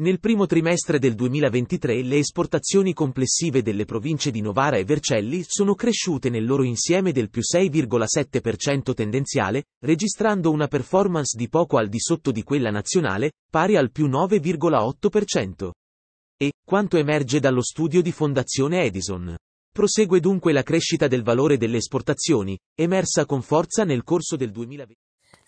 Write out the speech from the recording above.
Nel primo trimestre del 2023 le esportazioni complessive delle province di Novara e Vercelli sono cresciute nel loro insieme del più 6,7% tendenziale, registrando una performance di poco al di sotto di quella nazionale, pari al più 9,8%. E, quanto emerge dallo studio di Fondazione Edison. Prosegue dunque la crescita del valore delle esportazioni, emersa con forza nel corso del 2020.